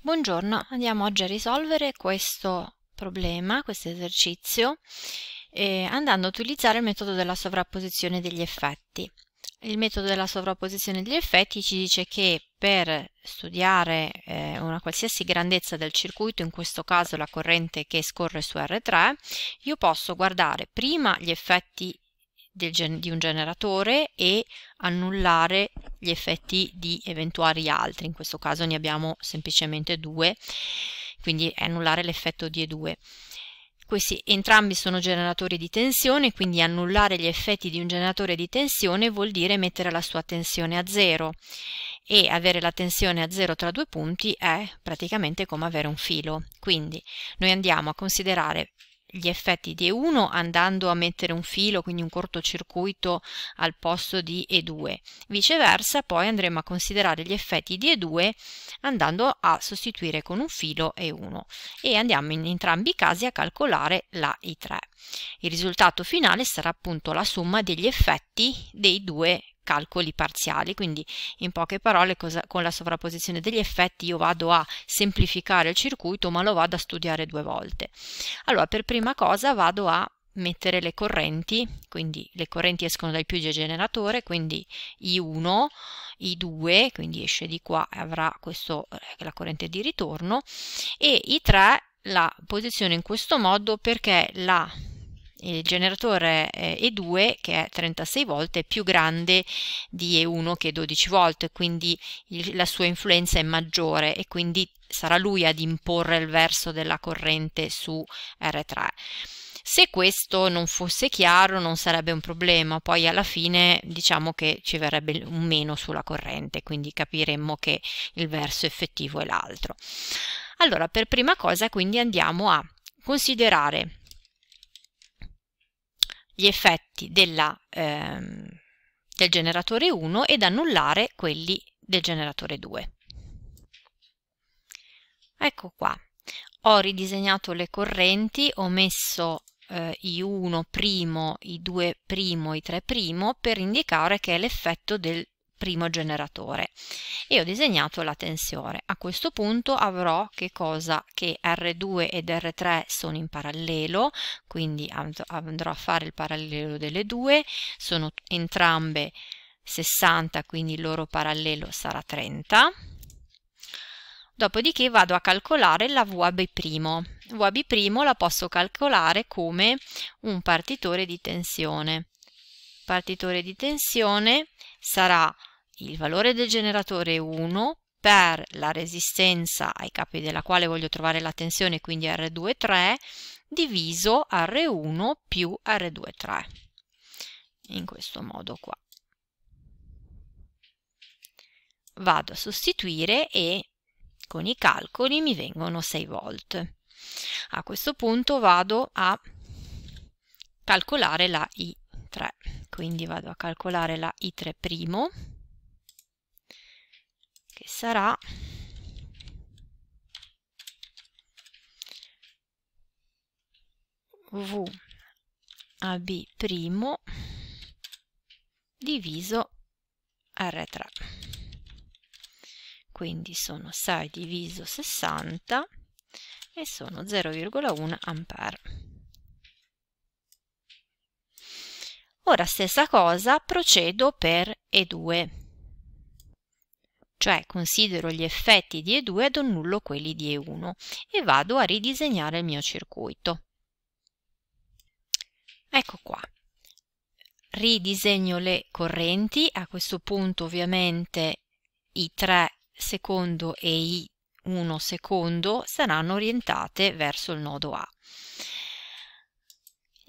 Buongiorno, andiamo oggi a risolvere questo problema, questo esercizio, eh, andando a utilizzare il metodo della sovrapposizione degli effetti. Il metodo della sovrapposizione degli effetti ci dice che per studiare eh, una qualsiasi grandezza del circuito, in questo caso la corrente che scorre su R3, io posso guardare prima gli effetti di un generatore e annullare gli effetti di eventuali altri, in questo caso ne abbiamo semplicemente due, quindi annullare l'effetto di E2. Questi entrambi sono generatori di tensione, quindi annullare gli effetti di un generatore di tensione vuol dire mettere la sua tensione a zero e avere la tensione a zero tra due punti è praticamente come avere un filo. Quindi noi andiamo a considerare gli effetti di E1 andando a mettere un filo, quindi un cortocircuito al posto di E2. Viceversa poi andremo a considerare gli effetti di E2 andando a sostituire con un filo E1 e andiamo in entrambi i casi a calcolare la I3. Il risultato finale sarà appunto la somma degli effetti dei due calcoli parziali, quindi in poche parole cosa, con la sovrapposizione degli effetti io vado a semplificare il circuito ma lo vado a studiare due volte. Allora per prima cosa vado a mettere le correnti, quindi le correnti escono dal più generatore, quindi I1, I2, quindi esce di qua e avrà questo, eh, la corrente di ritorno, e I3 la posiziono in questo modo perché la il generatore E2 eh, che è 36 volte più grande di E1 che è 12 volte, quindi il, la sua influenza è maggiore e quindi sarà lui ad imporre il verso della corrente su R3 se questo non fosse chiaro non sarebbe un problema, poi alla fine diciamo che ci verrebbe un meno sulla corrente, quindi capiremmo che il verso effettivo è l'altro. Allora, per prima cosa quindi andiamo a considerare gli effetti della, ehm, del generatore 1 ed annullare quelli del generatore 2. Ecco qua, ho ridisegnato le correnti, ho messo eh, I1', I2', I3' per indicare che è l'effetto del primo generatore e ho disegnato la tensione. A questo punto avrò che cosa? Che R2 ed R3 sono in parallelo, quindi andrò a fare il parallelo delle due, sono entrambe 60, quindi il loro parallelo sarà 30. Dopodiché vado a calcolare la VAB'. VAB' la posso calcolare come un partitore di tensione. Partitore di tensione sarà il valore del generatore 1 per la resistenza ai capi della quale voglio trovare la tensione, quindi R2,3, diviso R1 più R2,3, in questo modo qua. Vado a sostituire e con i calcoli mi vengono 6 volt. A questo punto vado a calcolare la I3, quindi vado a calcolare la I3' primo che sarà V a B primo diviso R3. Quindi sono 6 diviso 60 e sono 0,1 ampere. Ora stessa cosa procedo per E2 cioè considero gli effetti di E2 ed annullo quelli di E1 e vado a ridisegnare il mio circuito. Ecco qua. Ridisegno le correnti, a questo punto ovviamente I3 secondo e I1 secondo saranno orientate verso il nodo A.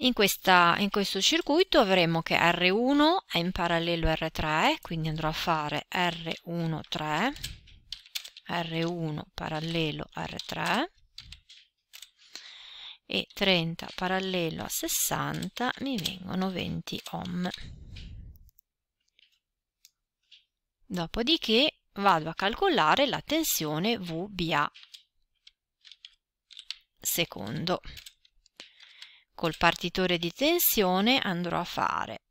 In, questa, in questo circuito avremo che R1 è in parallelo a R3, quindi andrò a fare R1 3, R1 parallelo R3 e 30 parallelo a 60 mi vengono 20 ohm. Dopodiché vado a calcolare la tensione VBA secondo col partitore di tensione andrò a fare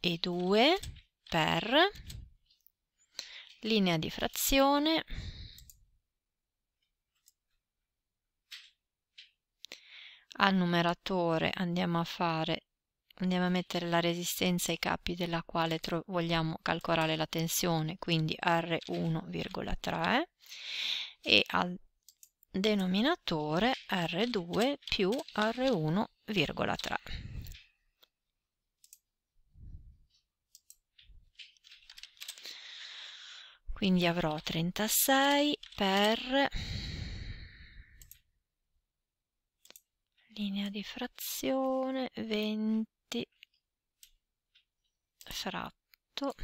e 2 per linea di frazione al numeratore andiamo a fare andiamo a mettere la resistenza ai capi della quale vogliamo calcolare la tensione quindi R1,3 e al denominatore R2 più R1,3. Quindi avrò 36 per linea di frazione 20 fratto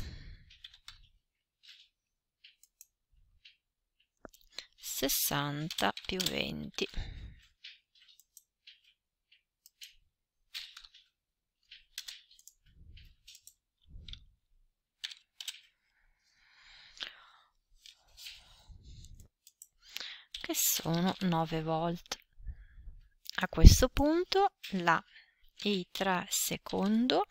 60 più 20. Che sono 9 volt. A questo punto la I3 secondo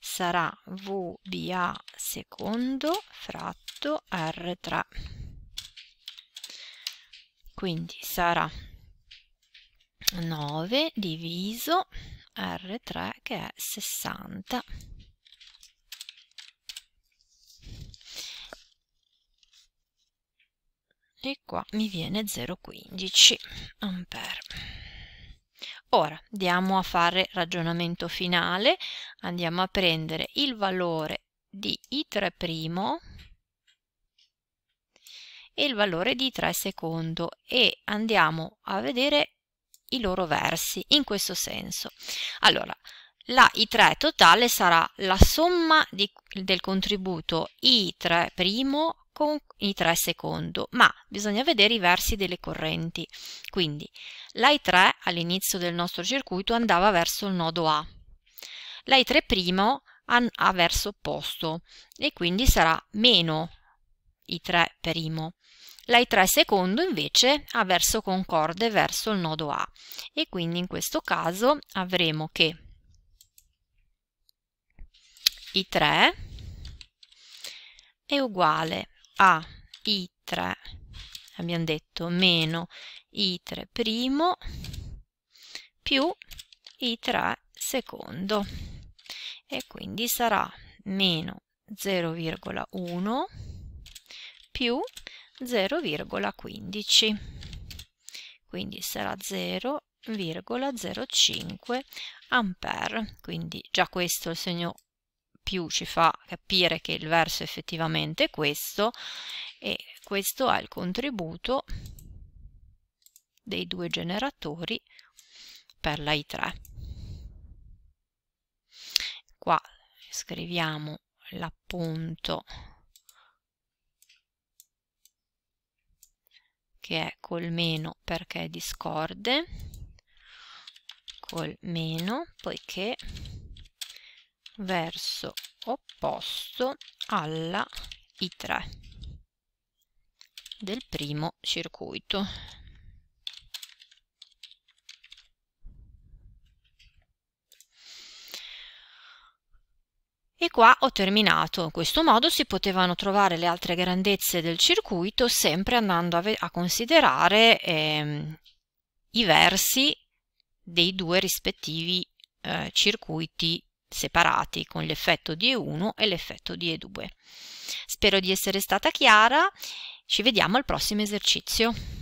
sarà VBA secondo fratto R3 quindi sarà 9 diviso R3 che è 60 e qua mi viene 0,15 ampere. Ora andiamo a fare ragionamento finale, andiamo a prendere il valore di I3' il valore di 3 secondo e andiamo a vedere i loro versi in questo senso. Allora, la I3 totale sarà la somma di, del contributo I3' primo con I3 secondo, ma bisogna vedere i versi delle correnti. Quindi la i 3 all'inizio del nostro circuito andava verso il nodo A, la i 3 primo ha verso opposto e quindi sarà meno I3' primo l'I3 secondo invece ha verso concorde verso il nodo A e quindi in questo caso avremo che I3 è uguale a I3 abbiamo detto meno I3 primo più I3 secondo e quindi sarà meno 0,1 più 0,1 0,15 quindi sarà 0,05 ampere quindi già questo il segno più ci fa capire che il verso effettivamente è questo e questo ha il contributo dei due generatori per la I3 qua scriviamo l'appunto che è col meno perché è discorde, col meno poiché verso opposto alla I3 del primo circuito. qua ho terminato. In questo modo si potevano trovare le altre grandezze del circuito sempre andando a, a considerare ehm, i versi dei due rispettivi eh, circuiti separati con l'effetto di E1 e l'effetto di E2. Spero di essere stata chiara, ci vediamo al prossimo esercizio.